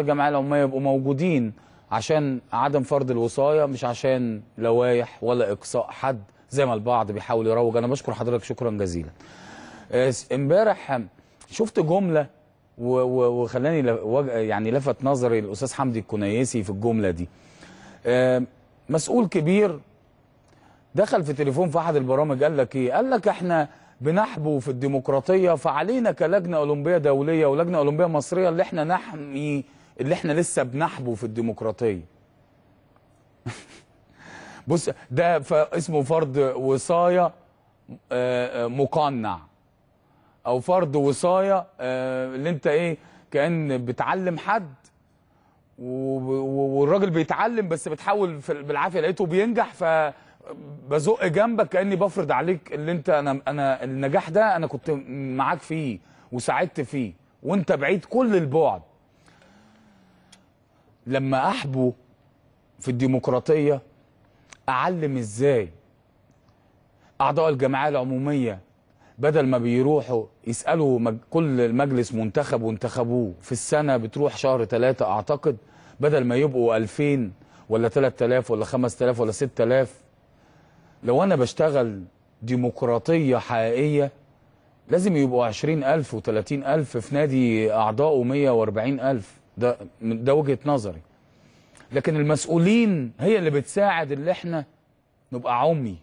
الجمعيه العموميه يبقوا موجودين عشان عدم فرض الوصايه مش عشان لوايح ولا اقصاء حد زي ما البعض بيحاول يروج انا بشكر حضرتك شكرا جزيلا امبارح شفت جمله وخلاني يعني لفت نظري الاستاذ حمدي الكنيسي في الجمله دي آه، مسؤول كبير دخل في تليفون في احد البرامج قال لك ايه قال لك احنا بنحبو في الديمقراطيه فعلينا كلجنه اولمبيه دوليه ولجنه اولمبيه مصريه اللي احنا نحمي اللي احنا لسه بنحبو في الديمقراطيه بص ده اسمه فرض وصايه آه، آه، مقنع او فرض وصايه آه، اللي انت ايه كان بتعلم حد والراجل بيتعلم بس بتحاول بالعافيه لقيته بينجح فبزق جنبك كاني بفرض عليك اللي انت انا انا النجاح ده انا كنت معاك فيه وساعدت فيه وانت بعيد كل البعد لما احبو في الديمقراطيه اعلم ازاي اعضاء الجمعيه العموميه بدل ما بيروحوا يسالوا مج... كل المجلس منتخب وانتخبوه في السنه بتروح شهر ثلاثة اعتقد بدل ما يبقوا 2000 ولا 3000 ولا 5000 ولا 6000 لو انا بشتغل ديمقراطيه حقيقيه لازم يبقوا 20000 و30000 في نادي اعضائه 140000 ده ده وجهه نظري لكن المسؤولين هي اللي بتساعد اللي احنا نبقى عمي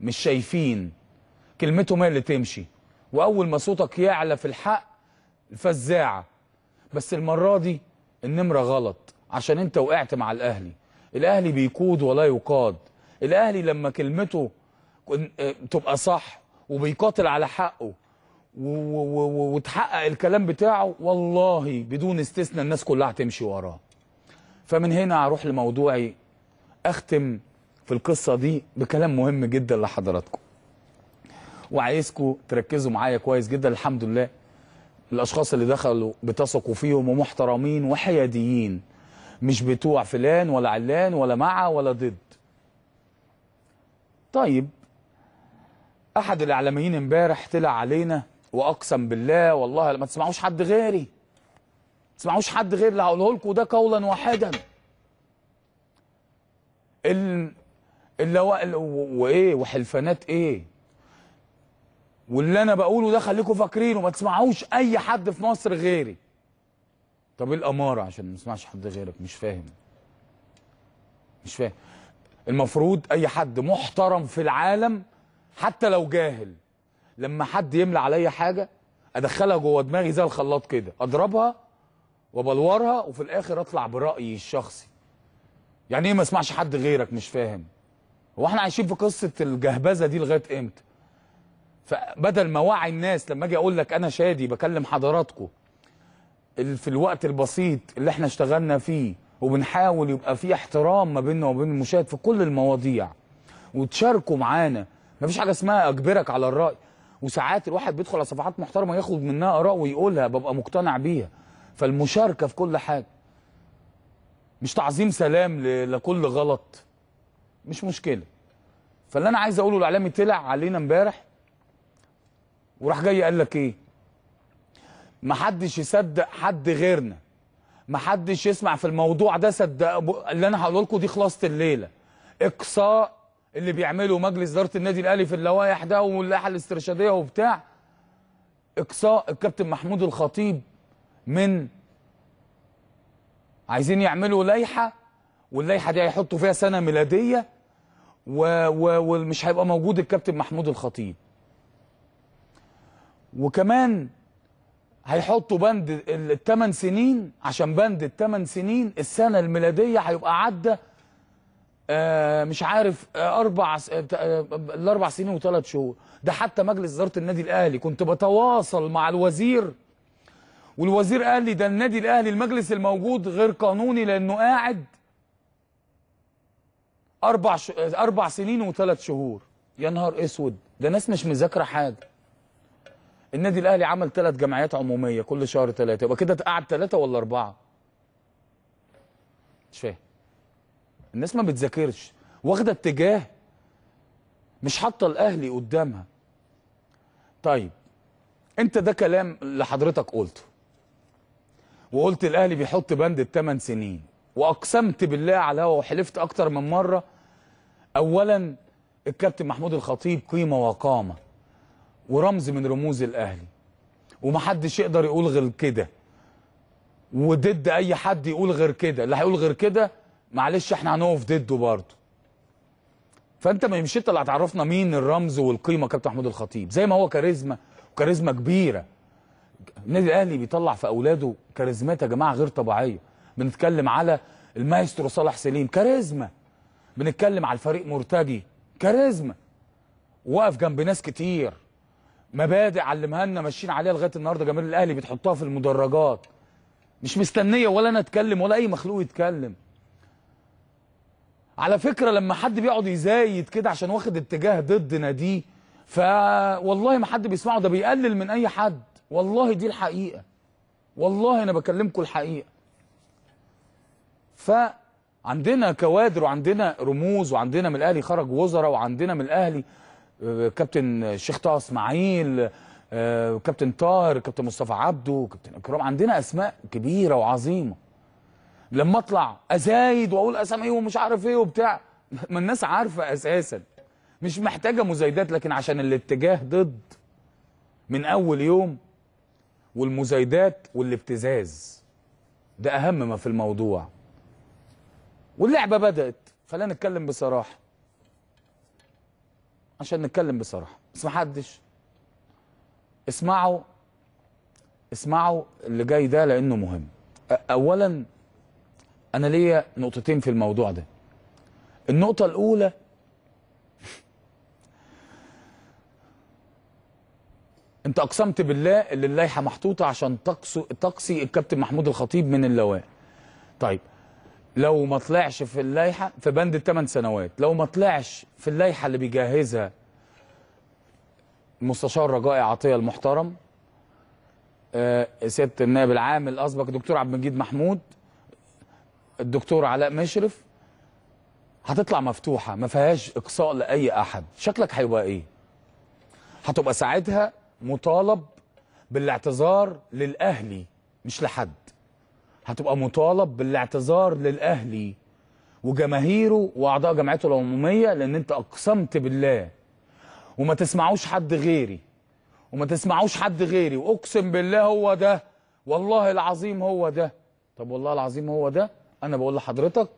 مش شايفين كلمتهم هي اللي تمشي واول ما صوتك يعلى في الحق الفزاعه بس المره دي النمره غلط عشان انت وقعت مع الاهلي الاهلي بيقود ولا يقاد الاهلي لما كلمته آه، تبقى صح وبيقاتل على حقه وتحقق الكلام بتاعه والله بدون استثناء الناس كلها هتمشي وراه فمن هنا هروح لموضوعي اختم في القصة دي بكلام مهم جدا لحضراتكم وعايزكم تركزوا معايا كويس جدا الحمد لله الاشخاص اللي دخلوا بتثقوا فيهم ومحترمين وحياديين مش بتوع فلان ولا علان ولا مع ولا ضد طيب احد الاعلاميين امبارح طلع علينا واقسم بالله والله ما تسمعوش حد غيري ما تسمعوش حد غير اللي هقوله لكم ده قولا واحدا ال... اللي وايه وحلفانات ايه واللي انا بقوله ده خليكم فاكرينه ما تسمعوش اي حد في مصر غيري طب ايه الاماره عشان ما تسمعش حد غيرك مش فاهم مش فاهم المفروض اي حد محترم في العالم حتى لو جاهل لما حد يملى عليا حاجه ادخلها جوه دماغي زي الخلاط كده اضربها وبلورها وفي الاخر اطلع برايي الشخصي يعني ايه ما اسمعش حد غيرك مش فاهم هو احنا عايشين في قصه الجهبذه دي لغايه امتى فبدل ما وعي الناس لما اجي اقول لك انا شادي بكلم حضراتكم في الوقت البسيط اللي احنا اشتغلنا فيه وبنحاول يبقى في احترام ما بيننا وبين المشاهد في كل المواضيع وتشاركوا معانا مفيش حاجه اسمها اجبرك على الراي وساعات الواحد بيدخل على صفحات محترمه ياخد منها اراء ويقولها ببقى مقتنع بيها فالمشاركه في كل حاجه مش تعظيم سلام لكل غلط مش مشكله فاللي انا عايز اقوله الاعلامي طلع علينا امبارح وراح جاي قال لك ايه محدش يصدق حد غيرنا محدش يسمع في الموضوع ده صدق اللي انا هقوله لكم دي خلاصه الليله اقصاء اللي بيعمله مجلس اداره النادي الاهلي في اللوائح ده واللائحه الاسترشاديه وبتاع اقصاء الكابتن محمود الخطيب من عايزين يعملوا لائحه واللائحه دي هيحطوا فيها سنه ميلاديه ومش هيبقى موجود الكابتن محمود الخطيب وكمان هيحطوا بند الثمان سنين عشان بند الثمان سنين السنه الميلاديه هيبقى عدى آه، مش عارف آه، اربع آه، الاربع سنين وثلاث شهور ده حتى مجلس اداره النادي الاهلي كنت بتواصل مع الوزير والوزير قال لي ده النادي الاهلي المجلس الموجود غير قانوني لانه قاعد اربع اربع سنين وثلاث شهور يا نهار اسود ده ناس مش مذاكره حاجه النادي الاهلي عمل ثلاث جمعيات عموميه كل شهر ثلاثه يبقى كده قعد ثلاثه ولا اربعه مش فاهم الناس ما بتذاكرش واخده اتجاه مش حاطه الاهلي قدامها طيب انت ده كلام لحضرتك قلته وقلت الاهلي بيحط بند الثمان سنين واقسمت بالله على هو وحلفت اكتر من مره اولا الكابتن محمود الخطيب قيمه وقامه ورمز من رموز الاهلي ومحدش يقدر يقول غير كده وضد اي حد يقول غير كده اللي هيقول غير كده معلش احنا هنقف ضده برضه فانت ما يمشي انت اللي هتعرفنا مين الرمز والقيمه كابتن محمود الخطيب زي ما هو كاريزما وكاريزما كبيره النادي الاهلي بيطلع في اولاده كاريزمات يا جماعه غير طبيعيه بنتكلم على المايسترو صالح سليم كاريزما بنتكلم على الفريق مرتجي كاريزما وقف جنب ناس كتير مبادئ علمها لنا ماشيين عليها لغايه النهارده جماهير الاهلي بتحطها في المدرجات مش مستنيه ولا انا اتكلم ولا اي مخلوق يتكلم على فكرة لما حد بيقعد يزايد كده عشان واخد اتجاه ضد ناديه والله ما حد بيسمعه ده بيقلل من اي حد والله دي الحقيقة والله انا بكلمكم الحقيقة فعندنا كوادر وعندنا رموز وعندنا من الاهلي خرج وزراء وعندنا من الاهلي آه، كابتن الشيخ طه اسماعيل آه، كابتن طاهر كابتن مصطفى عبده كابتن اكرام عندنا اسماء كبيرة وعظيمة لما اطلع ازايد واقول اسامي ايه ومش عارف ايه وبتاع ما الناس عارفه اساسا مش محتاجه مزايدات لكن عشان الاتجاه ضد من اول يوم والمزايدات والابتزاز ده اهم ما في الموضوع واللعبه بدات خلينا نتكلم بصراحه عشان نتكلم بصراحه بس ما حدش اسمعوا اسمعوا اللي جاي ده لانه مهم اولا انا ليا نقطتين في الموضوع ده النقطه الاولى انت اقسمت بالله اللي اللائحه محطوطه عشان تقصي تقصي الكابتن محمود الخطيب من اللواء طيب لو ما طلعش في اللائحه في بند الثمان سنوات لو ما طلعش في اللائحه اللي بيجهزها المستشار رجائي عطيه المحترم آه سياده النائب العام الاسبق دكتور عبد المجيد محمود الدكتور علاء مشرف هتطلع مفتوحه ما فيهاش اقصاء لاي احد شكلك هيبقى ايه هتبقى ساعتها مطالب بالاعتذار للاهلي مش لحد هتبقى مطالب بالاعتذار للاهلي وجماهيره واعضاء جمعيته العموميه لان انت اقسمت بالله وما تسمعوش حد غيري وما تسمعوش حد غيري واقسم بالله هو ده والله العظيم هو ده طب والله العظيم هو ده انا بقول لحضرتك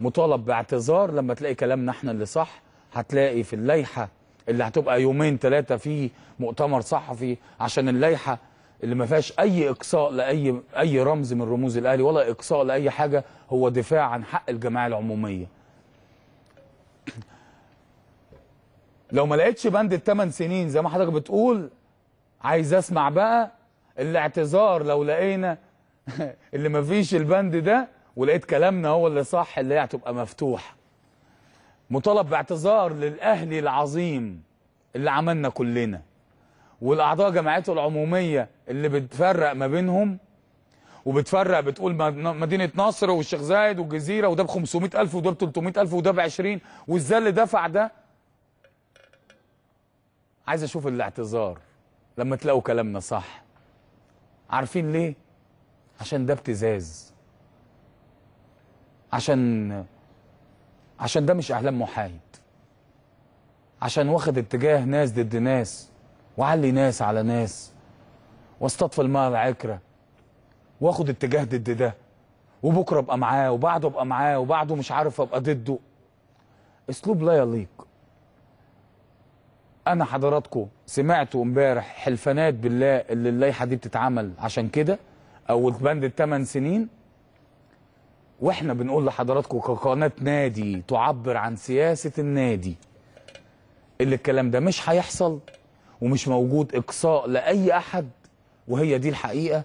مطالب باعتذار لما تلاقي كلامنا احنا اللي صح هتلاقي في اللائحه اللي هتبقى يومين ثلاثه في مؤتمر صحفي عشان اللائحه اللي ما فيهاش اي اقصاء لاي اي رمز من رموز الاهلي ولا اقصاء لاي حاجه هو دفاع عن حق الجماعه العموميه لو ما لقيتش بند الثمان سنين زي ما حضرتك بتقول عايز اسمع بقى الاعتذار لو لقينا اللي ما فيش البند ده ولقيت كلامنا هو اللي صح اللي هي هتبقى مفتوحه مطالب باعتذار للاهلي العظيم اللي عملنا كلنا والاعضاء جمعيته العموميه اللي بتفرق ما بينهم وبتفرق بتقول مدينه نصر والشيخ زايد والجزيره وده ب 500000 وده ب 300000 وده ب 20 وازاي اللي دفع ده عايز اشوف الاعتذار لما تلاقوا كلامنا صح عارفين ليه عشان ده ابتزاز عشان عشان ده مش اعلام محايد عشان واخد اتجاه ناس ضد ناس وعلي ناس على ناس واصطدف الماء العكرة واخد اتجاه ضد ده وبكره ابقى معاه وبعده ابقى معاه وبعده مش عارف ابقى ضده اسلوب لا يليق انا حضراتكم سمعتوا امبارح حلفانات بالله اللي اللائحه دي بتتعمل عشان كده او بند الثمان سنين واحنا بنقول لحضراتكم كقناه نادي تعبر عن سياسه النادي اللي الكلام ده مش هيحصل ومش موجود اقصاء لاي احد وهي دي الحقيقه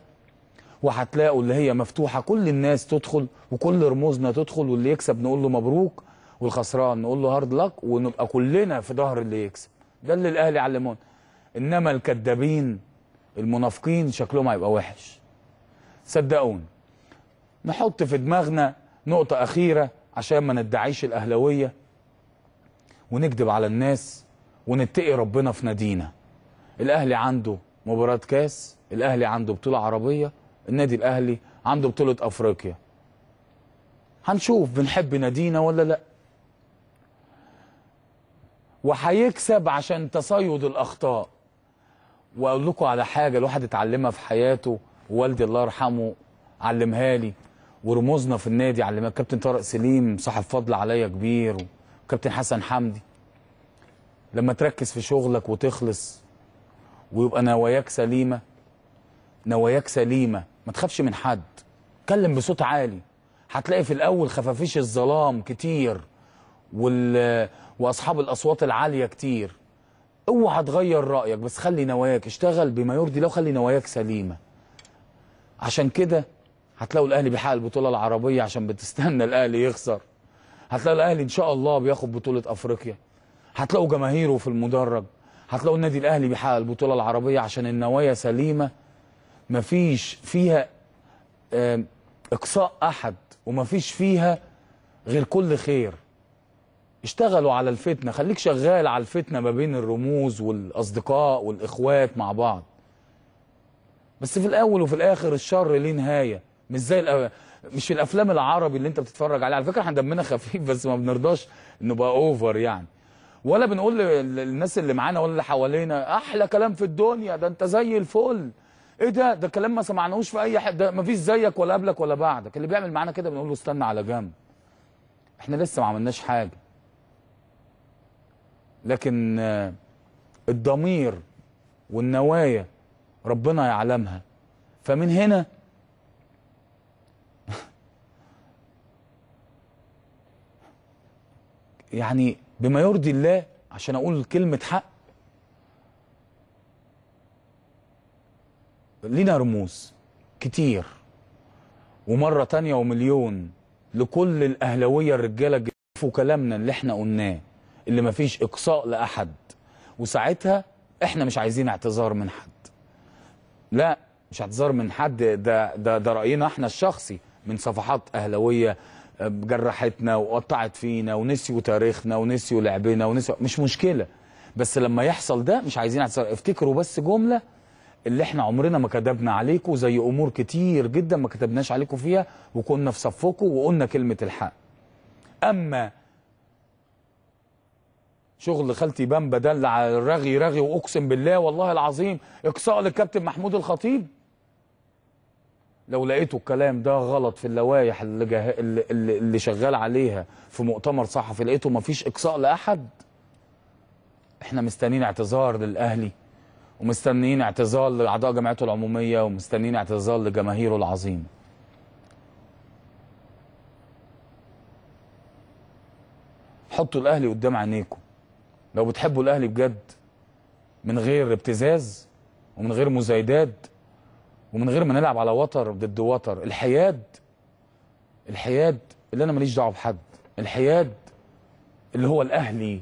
وهتلاقوا اللي هي مفتوحه كل الناس تدخل وكل رموزنا تدخل واللي يكسب نقول له مبروك والخسران نقول له هارد لك ونبقى كلنا في ظهر اللي يكسب ده اللي الاهلي علمونا انما الكذابين المنافقين شكلهم هيبقى وحش صدقوني نحط في دماغنا نقطة أخيرة عشان ما ندعيش الأهلوية ونكذب على الناس ونتقي ربنا في نادينا الأهلي عنده مباراة كاس الأهلي عنده بطولة عربية النادي الأهلي عنده بطولة أفريقيا هنشوف بنحب نادينا ولا لأ وهيكسب عشان تصيد الأخطاء وأقول لكم على حاجة الواحد اتعلمها في حياته ووالدي الله يرحمه علمها لي ورموزنا في النادي علمنا كابتن طارق سليم صاحب فضل عليا كبير وكابتن حسن حمدي لما تركز في شغلك وتخلص ويبقى نواياك سليمه نواياك سليمه ما تخافش من حد اتكلم بصوت عالي هتلاقي في الاول خفافيش الظلام كتير وال... واصحاب الاصوات العاليه كتير اوعى تغير رايك بس خلي نواياك اشتغل بما يرضي لو وخلي نواياك سليمه عشان كده هتلاقوا الاهلي بيحقق البطوله العربيه عشان بتستنى الاهلي يخسر هتلاقوا الاهلي ان شاء الله بياخد بطوله افريقيا هتلاقوا جماهيره في المدرج هتلاقوا النادي الاهلي بيحقق البطوله العربيه عشان النوايا سليمه مفيش فيها اقصاء احد ومفيش فيها غير كل خير اشتغلوا على الفتنه خليك شغال على الفتنه ما بين الرموز والاصدقاء والاخوات مع بعض بس في الاول وفي الاخر الشر ليه نهايه مش زي مش الافلام العربي اللي انت بتتفرج عليها على فكره احنا دمنا خفيف بس ما بنرضاش نبقى اوفر يعني ولا بنقول للناس اللي معانا ولا اللي حوالينا احلى كلام في الدنيا ده انت زي الفل ايه ده ده كلام ما سمعناهوش في اي حد ما فيش زيك ولا قبلك ولا بعدك اللي بيعمل معانا كده بنقول له استنى على جنب احنا لسه ما عملناش حاجه لكن آه، الضمير والنوايا ربنا يعلمها فمن هنا يعني بما يرضي الله عشان اقول كلمه حق لينا رموز كتير ومره تانية ومليون لكل الاهلاويه الرجاله شوفوا كلامنا اللي احنا قلناه اللي مفيش اقصاء لاحد وساعتها احنا مش عايزين اعتذار من حد لا مش اعتذار من حد ده ده ده راينا احنا الشخصي من صفحات اهلاويه جرحتنا وقطعت فينا ونسيوا تاريخنا ونسيوا لعبنا ونسيوا مش مشكله بس لما يحصل ده مش عايزين اعتذار افتكروا بس جمله اللي احنا عمرنا ما كتبنا عليكم زي امور كتير جدا ما كتبناش عليكم فيها وكنا في صفكم وقلنا كلمه الحق اما شغل خالتي بامبا ده اللي رغي رغي واقسم بالله والله العظيم اقصاء للكابتن محمود الخطيب لو لقيتوا الكلام ده غلط في اللوائح اللي, جه... اللي, اللي شغال عليها في مؤتمر صحفي لقيته مفيش اقصاء لاحد احنا مستنيين اعتذار للاهلي ومستنيين اعتذار لاعضاء جمعيته العموميه ومستنيين اعتذار لجماهيره العظيمه حطوا الاهلي قدام عينيكم لو بتحبوا الاهلي بجد من غير ابتزاز ومن غير مزايدات ومن غير ما نلعب على وتر ضد وتر الحياد الحياد اللي انا ماليش دعوه بحد الحياد اللي هو الاهلي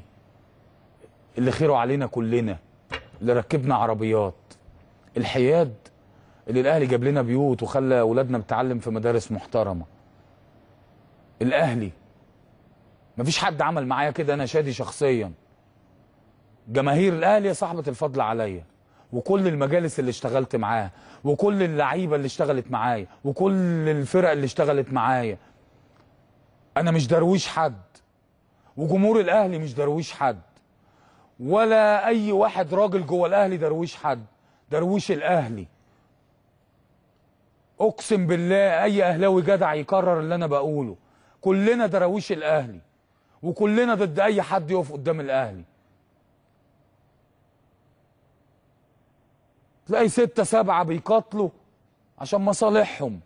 اللي خيره علينا كلنا اللي ركبنا عربيات الحياد اللي الاهلي جاب لنا بيوت وخلى اولادنا بتعلم في مدارس محترمه الاهلي مفيش حد عمل معايا كده انا شادي شخصيا جماهير الاهلي صاحبه الفضل عليا وكل المجالس اللي اشتغلت معاها وكل اللعيبه اللي اشتغلت معايا وكل الفرق اللي اشتغلت معايا انا مش درويش حد وجمهور الاهلي مش درويش حد ولا اي واحد راجل جوه الاهلي درويش حد درويش الاهلي اقسم بالله اي اهلاوي جدع يكرر اللي انا بقوله كلنا درويش الاهلي وكلنا ضد اي حد يقف قدام الاهلي تلاقي ستة سبعة بيقاتلوا عشان مصالحهم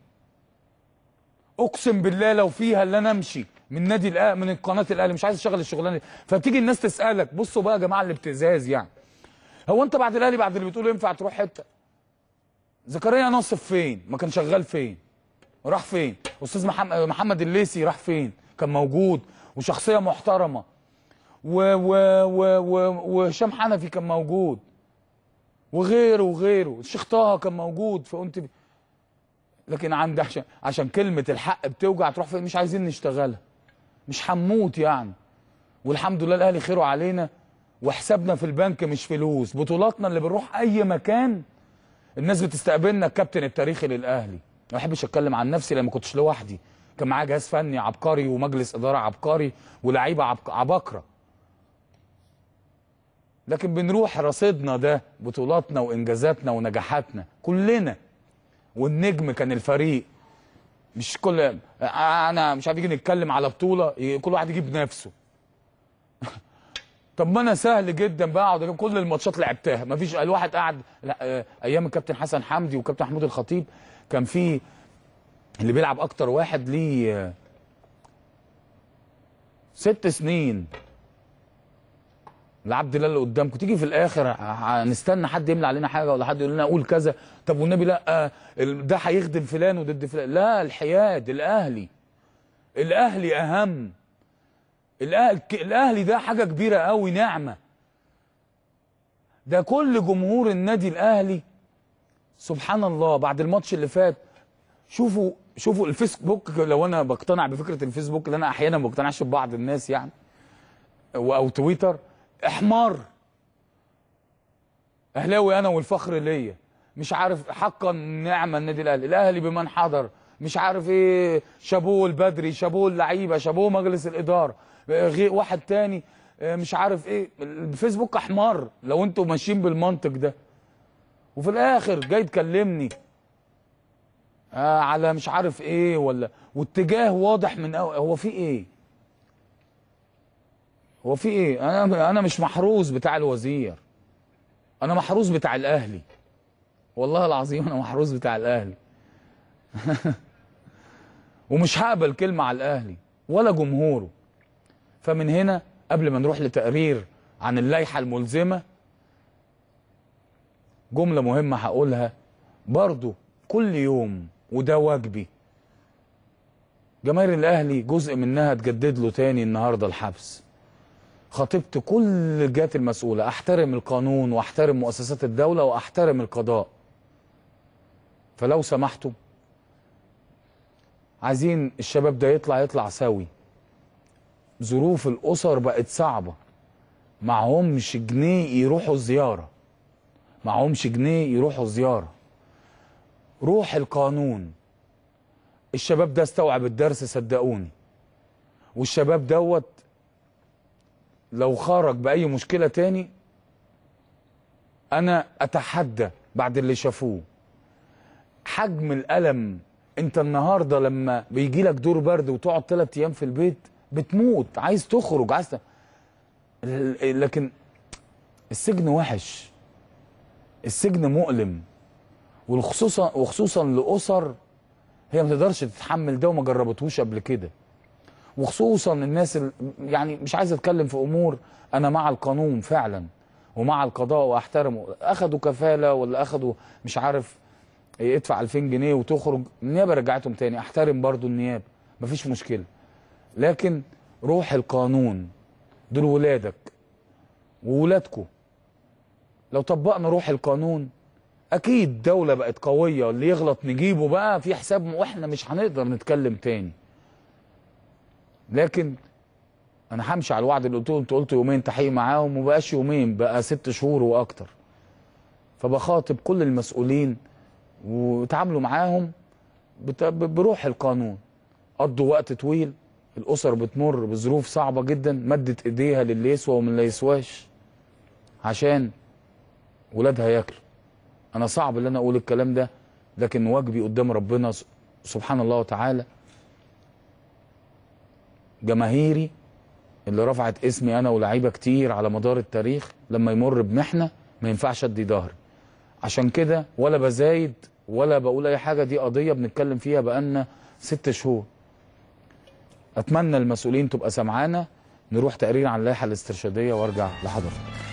اقسم بالله لو فيها اللي انا امشي من نادي الاهلي من قناه الاهلي مش عايز اشغل الشغلانه دي فبتيجي الناس تسالك بصوا بقى يا جماعه الابتزاز يعني هو انت بعد الاهلي بعد اللي بتقوله ينفع تروح حته زكريا ناصف فين ما كان شغال فين راح فين استاذ محمد محمد الليسي راح فين كان موجود وشخصيه محترمه و و و وهشام حنفي كان موجود وغيره وغيره الشيخ طه كان موجود فقمت لكن عند عشان عشان كلمه الحق بتوجع تروح فين مش عايزين نشتغلها مش هنموت يعني والحمد لله الاهلي خيره علينا وحسابنا في البنك مش فلوس بطولاتنا اللي بنروح اي مكان الناس بتستقبلنا الكابتن التاريخي للاهلي ما بحبش اتكلم عن نفسي لان ما كنتش لوحدي كان معايا جهاز فني عبقري ومجلس اداره عبقري ولاعيبه عبقره عباقره لكن بنروح رصيدنا ده بطولاتنا وانجازاتنا ونجاحاتنا كلنا والنجم كان الفريق مش كل انا مش عارف يجي نتكلم على بطوله كل واحد يجيب نفسه طب ما انا سهل جدا بقى اقعد كل الماتشات لعبتها ما فيش الواحد قعد لا آه، ايام الكابتن حسن حمدي والكابتن محمود الخطيب كان في اللي بيلعب اكتر واحد ليه آه، ست سنين العبد الله اللي قدامكم تيجي في الاخر هنستنى حد يملى علينا حاجه ولا حد يقول لنا اقول كذا طب والنبي لا آه، ده هيخدم فلان وضد فلان لا الحياد الاهلي الاهلي اهم الاهلي الاهلي ده حاجه كبيره قوي نعمه ده كل جمهور النادي الاهلي سبحان الله بعد الماتش اللي فات شوفوا شوفوا الفيسبوك لو انا بقتنع بفكره الفيسبوك اللي انا احيانا ما بقتنعش ببعض الناس يعني او تويتر حمار اهلاوي انا والفخر ليا مش عارف حقا نعمه النادي الاهلي الاهلي بمن حضر مش عارف ايه شابوه البدري شابوه اللعيبه شابوه مجلس الاداره غير واحد تاني آه، مش عارف ايه الفيسبوك حمار لو انتوا ماشيين بالمنطق ده وفي الاخر جاي تكلمني آه على مش عارف ايه ولا واتجاه واضح من هو في ايه هو في ايه انا انا مش محروس بتاع الوزير انا محروس بتاع الاهلي والله العظيم انا محروس بتاع الاهلي ومش هقبل كلمه على الاهلي ولا جمهوره فمن هنا قبل ما نروح لتقرير عن اللائحه الملزمه جمله مهمه هقولها برضو كل يوم وده واجبي جماهير الاهلي جزء منها تجدد له تاني النهارده الحبس خطبت كل الجهات المسؤولة احترم القانون واحترم مؤسسات الدولة واحترم القضاء فلو سمحتوا عايزين الشباب ده يطلع يطلع سوي ظروف الأسر بقت صعبة معهمش جنيه يروحوا زيارة معهمش جنيه يروحوا زيارة روح القانون الشباب ده استوعب الدرس صدقوني والشباب دوت لو خرج باي مشكله تاني انا اتحدى بعد اللي شافوه حجم الالم انت النهارده لما بيجي لك دور برد وتقعد ثلاث ايام في البيت بتموت عايز تخرج عايز ت... لكن السجن وحش السجن مؤلم وخصوصا وخصوصا لاسر هي ما تقدرش تتحمل ده وما جربتهوش قبل كده وخصوصا الناس يعني مش عايز اتكلم في امور انا مع القانون فعلا ومع القضاء واحترمه اخدوا كفاله ولا اخدوا مش عارف ادفع 2000 جنيه وتخرج النيابه رجعتهم تاني احترم برضو النيابه مفيش مشكله لكن روح القانون دول ولادك وولادكم لو طبقنا روح القانون اكيد دوله بقت قويه اللي يغلط نجيبه بقى في حساب واحنا مش هنقدر نتكلم تاني لكن انا همشي على الوعد اللي قلته انت قلت يومين تحقيق معاهم وما بقاش يومين بقى ست شهور واكتر فبخاطب كل المسؤولين وتعاملوا معاهم بروح القانون قضوا وقت طويل الاسر بتمر بظروف صعبه جدا مدت ايديها للي يسوى ومن لا يسواش عشان ولادها ياكلوا انا صعب ان انا اقول الكلام ده لكن واجبي قدام ربنا سبحان الله وتعالى جماهيري اللي رفعت اسمي انا ولاعيبه كتير على مدار التاريخ لما يمر بمحنه ما ينفعش ادي ظهري عشان كده ولا بزايد ولا بقول اي حاجه دي قضيه بنتكلم فيها بقالنا ست شهور اتمنى المسؤولين تبقى سامعانا نروح تقرير عن اللائحه الاسترشاديه وارجع لحضرتك